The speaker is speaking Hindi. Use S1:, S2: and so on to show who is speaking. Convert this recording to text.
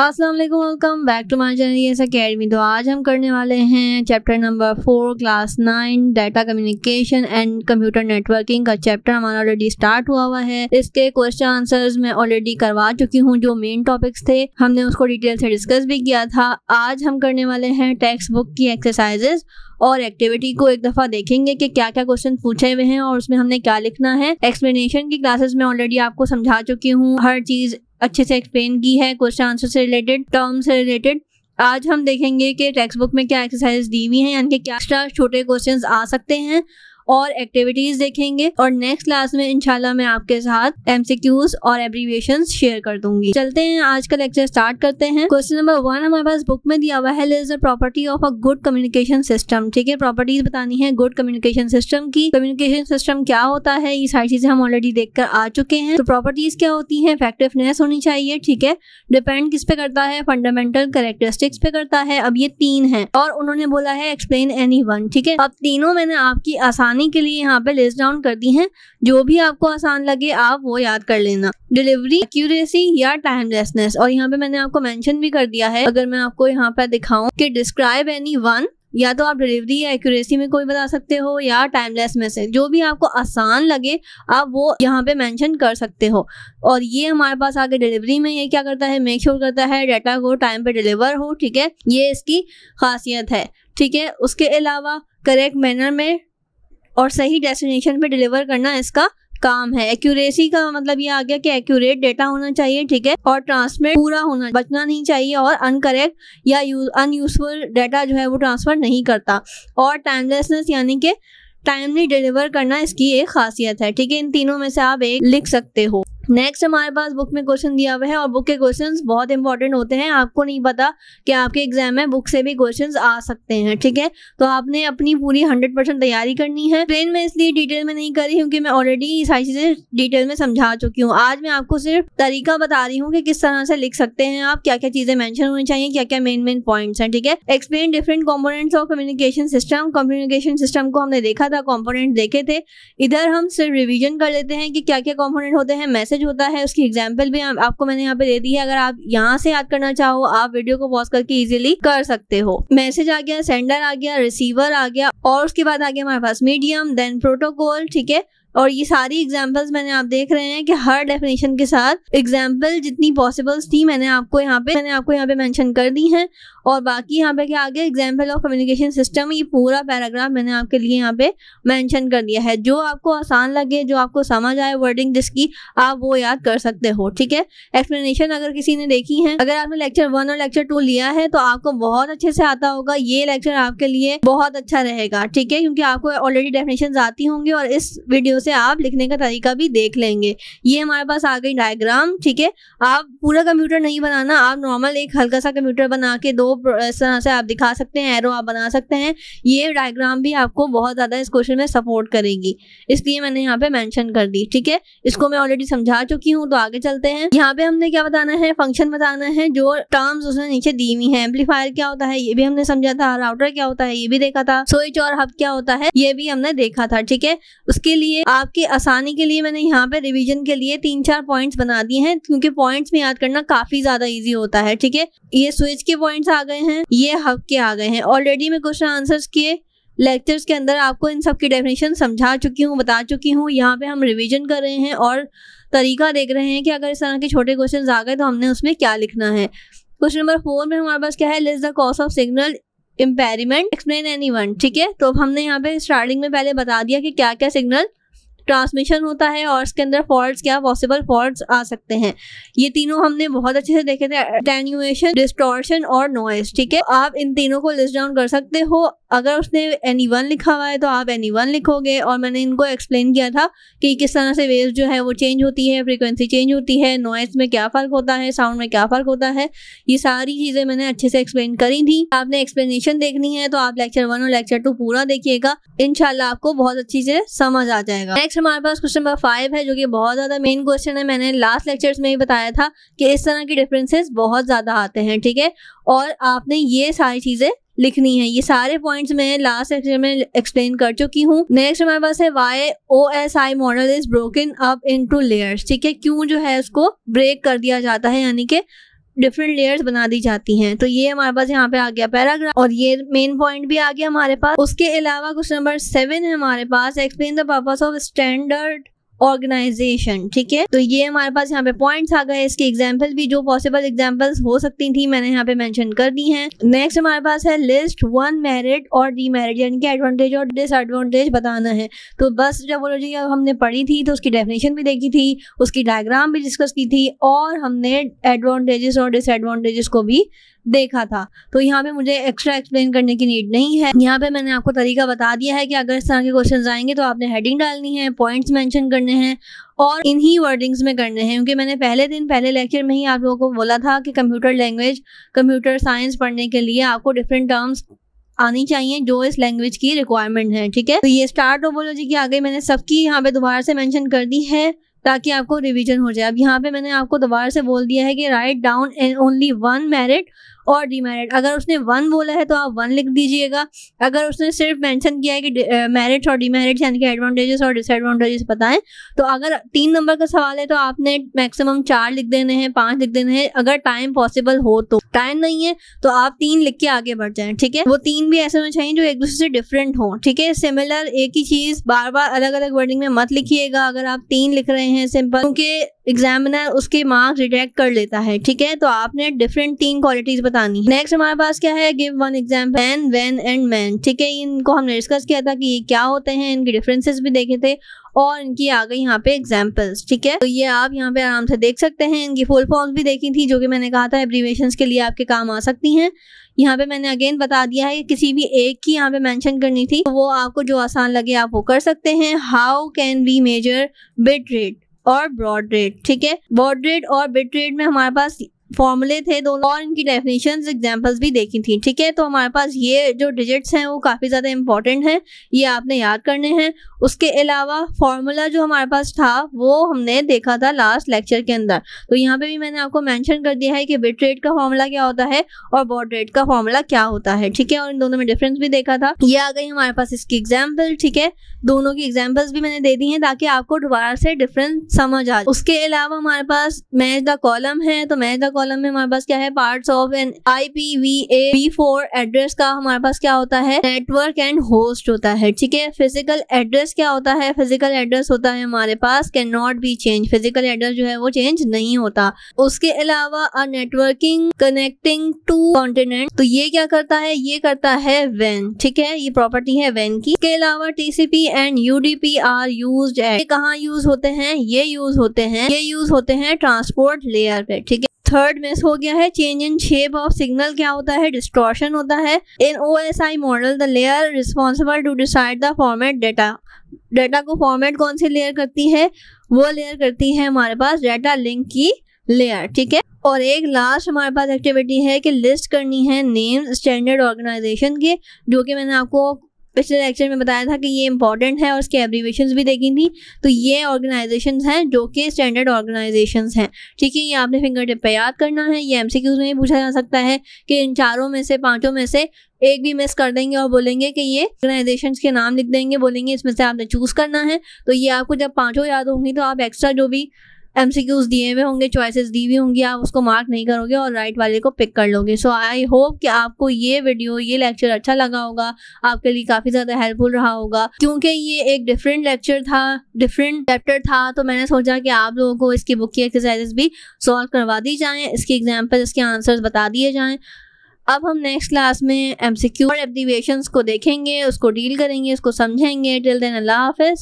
S1: अस्सलाम वालेकुम welcome back to my channel S academy तो आज हम करने वाले हैं chapter number four class nine data communication and computer networking का चैप्टर हमारा ऑलरेडी स्टार्ट हुआ हुआ है इसके क्वेश्चन आंसर्स मैं ऑलरेडी करवा चुकी हूँ जो मेन टॉपिक्स थे हमने उसको डिटेल से डिस्कस भी किया था आज हम करने वाले हैं टेक्स्ट बुक की एक्सरसाइजेस और एक्टिविटी को एक दफ़ा देखेंगे कि क्या क्या क्वेश्चन पूछे हुए हैं और उसमें हमने क्या लिखना है एक्सप्लेनेशन की क्लासेस में ऑलरेडी आपको समझा चुकी हूँ हर चीज़ अच्छे से एक्सप्लेन की है क्वेश्चन आंसर से रिलेटेड टर्म से रिलेटेड आज हम देखेंगे कि टेक्स्ट बुक में क्या एक्सरसाइज दी हुई हैं यानी कि क्या एक्स्ट्रा छोटे क्वेश्चंस आ सकते हैं और एक्टिविटीज देखेंगे और नेक्स्ट क्लास में इंशाल्लाह मैं आपके साथ एमसीक्यूज और एब्रीविएशन शेयर कर दूंगी चलते हैं आज का लेक्चर स्टार्ट करते हैं क्वेश्चन नंबर वन हमारे पास बुक में दिया हुआ है property of a good communication system ठीक है प्रॉपर्टीज बतानी है गुड कम्युनिकेशन सिस्टम की कम्युनिकेशन सिस्टम क्या होता है ये सारी चीजें हम ऑलरेडी कर आ चुके हैं तो प्रॉपर्टीज क्या होती है इफेक्टिवनेस होनी चाहिए ठीक है डिपेंड किस पे करता है फंडामेंटल करेक्टरिस्टिक्स पे करता है अब ये तीन है और उन्होंने बोला है एक्सप्लेन एनी वन ठीक है अब तीनों मैंने आपकी आसान आसानी के लिए यहाँ पे लिस्ट डाउन कर दी हैं जो भी आपको आसान लगे आप वो याद कर लेना डिलीवरी एक्यूरेसी या टाइमलेसनेस और यहाँ पे मैंने आपको मेंशन भी कर दिया है अगर मैं आपको यहाँ पे दिखाऊं कि डिस्क्राइब एनी वन या तो आप डिलीवरी या एक्यूरेसी में कोई बता सकते हो या टाइमलेस में से जो भी आपको आसान लगे आप वो यहाँ पे मेंशन कर सकते हो और ये हमारे पास आगे डिलीवरी में ये क्या करता है मेक श्योर sure करता है डाटा को टाइम पे डिलीवर हो ठीक है ये इसकी खासियत है ठीक है उसके अलावा करेक्ट मैनर में और सही डेस्टिनेशन पे डिलीवर करना इसका काम है एक्यूरेसी का मतलब ये आ गया कि एक्यूरेट डेटा होना चाहिए ठीक है और ट्रांसमिट पूरा होना बचना नहीं चाहिए और अनकरेक्ट या अनयूजफुल डेटा जो है वो ट्रांसफर नहीं करता और टाइमलेसनेस यानी कि टाइमली डिलीवर करना इसकी एक खासियत है ठीक है इन तीनों में से आप एक लिख सकते हो नेक्स्ट हमारे पास बुक में क्वेश्चन दिया हुआ है और बुक के क्वेश्चंस बहुत इंपॉर्टेंट होते हैं आपको नहीं पता कि आपके एग्जाम में बुक से भी क्वेश्चंस आ सकते हैं ठीक है तो आपने अपनी पूरी हंड्रेड परसेंट तैयारी करनी है ट्रेन में इसलिए डिटेल में नहीं करी क्योंकि मैं ऑलरेडी सारी चीज़ें डिटेल में समझा चुकी हूँ आज मैं आपको सिर्फ तरीका बता रही हूँ कि किस तरह से लिख सकते हैं आप क्या क्या चीज़ें मैंशन होनी चाहिए क्या क्या मेन मेन पॉइंट्स हैं ठीक है explain different components of communication system communication system को हमने देखा था कॉम्पोनेंट देखे थे इधर हम सिर्फ रिविजन कर लेते हैं कि क्या क्या कॉम्पोनेंट होते हैं मैसेज मैसेज होता है उसकी एग्जाम्पल भी आप, आपको मैंने यहाँ पे दे दी है अगर आप यहाँ से याद करना चाहो आप वीडियो को पॉज करके इजिली कर सकते हो मैसेज आ गया सेंडर आ गया रिसीवर आ गया और उसके बाद आ गया हमारे पास मीडियम देन प्रोटोकॉल ठीक है और ये सारी एग्जाम्पल्स मैंने आप देख रहे हैं कि हर डेफिनेशन के साथ एग्जाम्पल जितनी पॉसिबल्स थी मैंने आपको यहाँ पे मैंने आपको यहाँ पे मेंशन कर दी हैं और बाकी यहाँ पे क्या आगे एग्जाम्पल ऑफ कम्युनिकेशन सिस्टम ये पूरा पैराग्राफ मैंने आपके लिए यहाँ पे मेंशन कर दिया है जो आपको आसान लगे जो आपको समझ आए वर्डिंग जिसकी आप वो याद कर सकते हो ठीक है एक्सप्लेनेशन अगर किसी ने देखी है अगर आपने लेक्चर वन और लेक्चर टू लिया है तो आपको बहुत अच्छे से आता होगा ये लेक्चर आपके लिए बहुत अच्छा रहेगा ठीक है क्योंकि आपको ऑलरेडी डेफिनेशन आती होंगी और इस वीडियो उसे आप लिखने का तरीका भी देख लेंगे ये हमारे पास आ गई डायग्राम ठीक है आप पूरा कंप्यूटर नहीं बनाना आप नॉर्मल एक हल्का सा कंप्यूटर बना के दो इस तरह से आप दिखा सकते हैं एरो आप बना सकते हैं ये डायग्राम भी आपको बहुत ज़्यादा इस क्वेश्चन में सपोर्ट करेगी इसलिए मैंने यहाँ पे मैंशन कर दी ठीक है इसको मैं ऑलरेडी समझा चुकी हूँ तो आगे चलते हैं यहाँ पे हमने क्या बताना है फंक्शन बताना है जो टर्म्स उसने नीचे दी हुई है एम्पलीफायर क्या होता है ये भी हमने समझा था राउटर क्या होता है ये भी देखा था स्विच और हब क्या होता है ये भी हमने देखा था ठीक है उसके लिए आपकी आसानी के लिए मैंने यहाँ पे रिवीजन के लिए तीन चार पॉइंट्स बना दिए हैं क्योंकि पॉइंट्स में याद करना काफी ज्यादा इजी होता है ठीक है ये स्विच के पॉइंट्स आ गए हैं ये हब के आ गए हैं ऑलरेडी मैं क्वेश्चन आंसर्स के लेक्चर्स के अंदर आपको इन सब की डेफिनेशन समझा चुकी हूँ बता चुकी हूँ यहाँ पे हम रिविजन कर रहे हैं और तरीका देख रहे हैं कि अगर इस तरह के छोटे क्वेश्चन आ गए तो हमने उसमें क्या लिखना है क्वेश्चन नंबर फोर में हमारे पास क्या है list the cause of signal impairment explain any one ठीक है तो अब हमने यहाँ पे स्टार्टिंग में पहले बता दिया कि क्या क्या सिग्नल ट्रांसमिशन होता है और इसके अंदर फॉल्ट क्या पॉसिबल फॉल्ट आ सकते हैं ये तीनों हमने बहुत अच्छे से देखे थे टेन्यूएशन डिस्टोर्शन और नॉइज ठीक है आप इन तीनों को लिस्ट डाउन कर सकते हो अगर उसने एनी वन लिखा हुआ है तो आप एनी वन लिखोगे और मैंने इनको एक्सप्लेन किया था कि किस तरह से वेव जो है वो चेंज होती है फ्रीक्वेंसी चेंज होती है नॉइज़ में क्या फ़र्क होता है साउंड में क्या फ़र्क होता है ये सारी चीज़ें मैंने अच्छे से एक्सप्लेन करी थी आपने एक्सप्लेनेशन देखनी है तो आप लेक्चर वन और लेक्चर टू पूरा देखिएगा इनशाला आपको बहुत अच्छी से समझ आ जाएगा नेक्स्ट हमारे पास क्वेश्चन नंबर फाइव है जो कि बहुत ज़्यादा मेन क्वेश्चन है मैंने लास्ट लेक्चर्स में ही बताया था कि इस तरह के डिफरेंसेस बहुत ज़्यादा आते हैं ठीक है और आपने ये सारी चीज़ें लिखनी है ये सारे पॉइंट्स मैं लास्ट लेक्चर में एक्सप्लेन कर चुकी हूँ नेक्स्ट हमारे पास है Y O S I model is broken up into layers ठीक है क्यों जो है उसको ब्रेक कर दिया जाता है यानी कि डिफरेंट लेयर्स बना दी जाती हैं तो ये हमारे पास यहाँ पे आ गया पैराग्राफ और ये मेन पॉइंट भी आ गया हमारे पास उसके अलावा क्वेश्चन नंबर सेवन है हमारे पास explain the purpose of standard organization ठीक है तो ये हमारे पास यहाँ पे पॉइंट्स आ गए इसके एग्जाम्पल भी जो पॉसिबल एग्जाम्पल्स हो सकती थी मैंने यहाँ पे मैंशन कर दी है नेक्स्ट हमारे पास है लिस्ट वन मेरिट और डीमेरिट यानी कि एडवांटेज और डिसएडवांटेज बताना है तो बस जब जी हमने पढ़ी थी तो उसकी डेफिनेशन भी देखी थी उसकी डायग्राम भी डिस्कस की थी और हमने एडवांटेजेस और डिसएडवांटेजेस को भी देखा था तो यहाँ पे मुझे एक्स्ट्रा एक्सप्लेन करने की नीड नहीं है यहाँ पे मैंने आपको तरीका बता दिया है कि अगर इस तरह के क्वेश्चन आएंगे तो आपने हेडिंग डालनी है पॉइंट्स मेंशन करने करने हैं और इन्हीं वर्डिंग्स में करने हैं क्योंकि मैंने पहले दिन पहले लेक्चर में ही आप लोगों को बोला था कि कंप्यूटर लैंग्वेज कंप्यूटर साइंस पढ़ने के लिए आपको डिफरेंट टर्म्स आनी चाहिए जो इस लैंग्वेज की रिक्वायरमेंट है ठीक है तो ये स्टार टोपोलॉजी की आगे मैंने सबकी यहाँ पे दोबारा से मैंशन कर दी है ताकि आपको रिवीजन हो जाए अब यहाँ पे मैंने आपको दोबारा से बोल दिया है कि write down and only one merit और डीमेरिट अगर उसने वन बोला है तो आप वन लिख दीजिएगा अगर उसने सिर्फ मेंशन किया है कि मेरिट्स और डीमेरिट्स यानी कि एडवांटेजेस और डिसएडवांटेजेस बताएं तो अगर तीन नंबर का सवाल है तो आपने मैक्सिमम चार लिख देने हैं पाँच लिख देने हैं अगर टाइम पॉसिबल हो तो टाइम नहीं है तो आप तीन लिख के आगे बढ़ जाए ठीक है वो तीन भी ऐसे होने चाहिए जो एक दूसरे से डिफरेंट हो ठीक है सिमिलर एक ही चीज़ बार बार अलग अलग वर्डिंग में मत लिखिएगा अगर आप तीन लिख रहे हैं सिंपल क्योंकि एग्जामिनर उसके मार्क्स रिजेक्ट कर लेता है ठीक है तो आपने डिफरेंट तीन क्वालिटीज बतानी नेक्स्ट हमारे पास क्या है गिव वन एग्जाम्पल मैन वेन एंड मैन ठीक है इनको हमने डिस्कस किया था कि ये क्या होते हैं इनके डिफरेंसेस भी देखे थे और इनकी आ गई यहाँ पे एग्जाम्पल्स ठीक है तो ये आप यहाँ पे आराम से देख सकते हैं इनकी फुल फॉर्म्स भी देखी थी जो कि मैंने कहा था एब्रीवेशन के लिए आपके काम आ सकती हैं यहाँ पे मैंने अगेन बता दिया है कि किसी भी एक की यहाँ पे मेंशन करनी थी तो वो आपको जो आसान लगे आप वो कर सकते हैं how can we measure bit rate और ब्रॉड रेट ठीक है ब्रॉड रेट और बिट रेट में हमारे पास फॉर्मूले थे दोनों और इनकी डेफिनेशन एग्जाम्पल्स भी देखी थी ठीक है तो हमारे पास ये जो डिजिट्स हैं वो काफ़ी ज़्यादा इंपॉर्टेंट हैं ये आपने याद करने हैं उसके अलावा फार्मूला जो हमारे पास था वो हमने देखा था लास्ट लेक्चर के अंदर तो यहाँ पे भी मैंने आपको मैंशन कर दिया है कि बिट रेट का फॉर्मूला क्या होता है और बॉड रेट का फॉर्मूला क्या होता है ठीक है और इन दोनों में डिफरेंस भी देखा था ये आ गई हमारे पास इसकी एग्जाम्पल ठीक है दोनों की एग्जाम्पल्स भी मैंने दे दी हैं ताकि आपको दोबारा से डिफरेंस समझ आ उसके अलावा हमारे पास मैच द कॉलम है तो मैच द कॉलम में हमारे पास क्या है part of an I P V A four address का हमारे पास क्या होता है नेटवर्क एंड होस्ट होता है ठीक है फिजिकल एड्रेस क्या होता है फिजिकल एड्रेस होता है हमारे पास can not be change physical address जो है वो चेंज नहीं होता उसके अलावा a networking connecting to continent तो ये क्या करता है ये करता है वेन ठीक है ये प्रॉपर्टी है वेन की इसके अलावा TCP and UDP are use at कहाँ यूज होते हैं ये यूज होते हैं ये यूज होते हैं ट्रांसपोर्ट लेयर पे ठीक है थर्ड मिस हो गया है change in shape of signal क्या होता है डिस्ट्रॉशन होता है in O S I model the layer responsible to decide the format data data को फॉर्मेट कौन सी लेयर करती है वो लेयर करती है हमारे पास डेटा लिंक की लेयर ठीक है और एक लास्ट हमारे पास एक्टिविटी है कि लिस्ट करनी है नेम स्टैंडर्ड ऑर्गेनाइजेशन के जो कि मैंने आपको पिछले लेक्चर में बताया था कि ये इंपॉर्टेंट है और इसके एब्रीवेशन भी देखी थी तो ये ऑर्गेनाइजेशन हैं जो कि स्टैंडर्ड ऑर्गेनाइजेशन हैं ठीक है ये आपने फिंगर टिप पर याद करना है ये एम में भी पूछा जा सकता है कि इन चारों में से पाँचों में से एक भी मिस कर देंगे और बोलेंगे कि ये ऑर्गेनाइजेशन के नाम लिख देंगे बोलेंगे इसमें से आपने चूज़ करना है तो ये आपको जब पाँचों याद होंगी तो आप एक्स्ट्रा जो भी एमसीक्यूज दिए हुए होंगे चॉइसेस दी हुई होंगी आप उसको मार्क नहीं करोगे और राइट वाले को पिक कर लोगे सो आई होप कि आपको ये वीडियो ये लेक्चर अच्छा लगा होगा आपके लिए काफ़ी ज़्यादा हेल्पफुल रहा होगा क्योंकि ये एक डिफरेंट लेक्चर था डिफरेंट चैप्टर था तो मैंने सोचा कि आप लोगों को इसकी बुक की एक्सरसाइजेस भी सॉल्व करवा दी जाए इसके एग्जाम्पल इसके आंसर बता दिए जाए अब हम नेक्स्ट क्लास में एम सी क्यू और एब्रीवेशंस को देखेंगे उसको डील करेंगे उसको समझेंगे टिल देन अल्लाह हाफिज़